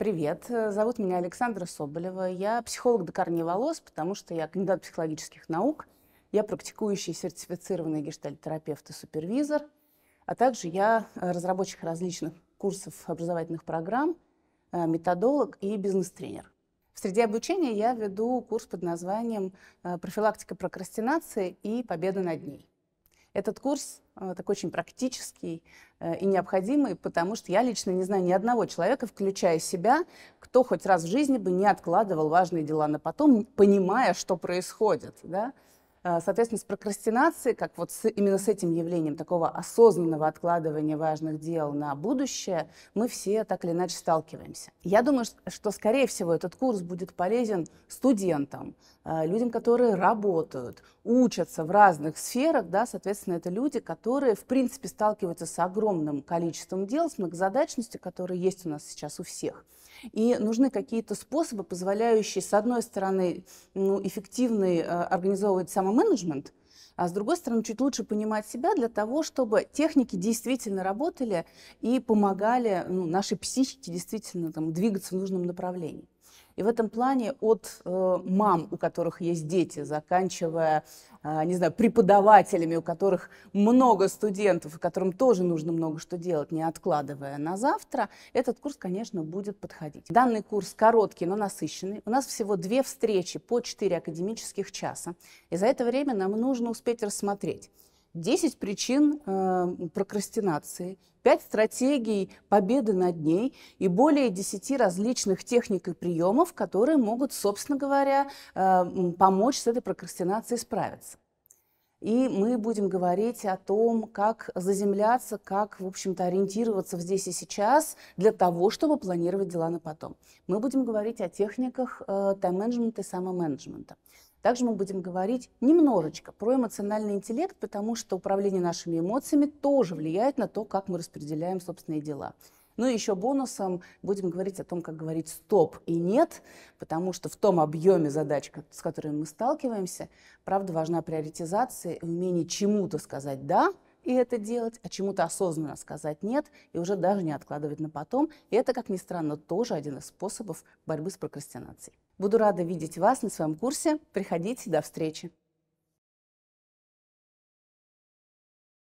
Привет, э, зовут меня Александра Соболева. Я психолог до корней волос, потому что я кандидат психологических наук, я практикующий сертифицированный гештальтерапевт и супервизор, а также я э, разработчик различных курсов образовательных программ, э, методолог и бизнес-тренер. В среде обучения я веду курс под названием «Профилактика прокрастинации и победа над ней». Этот курс э, такой очень практический э, и необходимый, потому что я лично не знаю ни одного человека, включая себя, кто хоть раз в жизни бы не откладывал важные дела на потом, понимая, что происходит. Да? Э, соответственно, с прокрастинацией, как вот с, именно с этим явлением такого осознанного откладывания важных дел на будущее, мы все так или иначе сталкиваемся. Я думаю, что, скорее всего, этот курс будет полезен студентам, людям, которые работают, учатся в разных сферах, да, соответственно, это люди, которые, в принципе, сталкиваются с огромным количеством дел, с многозадачностью, которые есть у нас сейчас у всех. И нужны какие-то способы, позволяющие, с одной стороны, ну, эффективный э, организовывать самоменеджмент, а с другой стороны, чуть лучше понимать себя для того, чтобы техники действительно работали и помогали ну, нашей психике действительно там, двигаться в нужном направлении. И в этом плане от э, мам, у которых есть дети, заканчивая, э, не знаю, преподавателями, у которых много студентов, которым тоже нужно много что делать, не откладывая на завтра, этот курс, конечно, будет подходить. Данный курс короткий, но насыщенный. У нас всего две встречи по четыре академических часа. И за это время нам нужно успеть рассмотреть, 10 причин э, прокрастинации, 5 стратегий победы над ней и более 10 различных техник и приемов, которые могут, собственно говоря, э, помочь с этой прокрастинацией справиться. И мы будем говорить о том, как заземляться, как, в общем-то, ориентироваться здесь и сейчас для того, чтобы планировать дела на потом. Мы будем говорить о техниках э, тайм-менеджмента и самоменеджмента. Также мы будем говорить немножечко про эмоциональный интеллект, потому что управление нашими эмоциями тоже влияет на то, как мы распределяем собственные дела. Ну и еще бонусом будем говорить о том, как говорить «стоп» и «нет», потому что в том объеме задач, с которыми мы сталкиваемся, правда важна приоритизация и умение чему-то сказать «да», и это делать, а чему-то осознанно сказать «нет» и уже даже не откладывать на потом. И это, как ни странно, тоже один из способов борьбы с прокрастинацией. Буду рада видеть вас на своем курсе. Приходите, до встречи!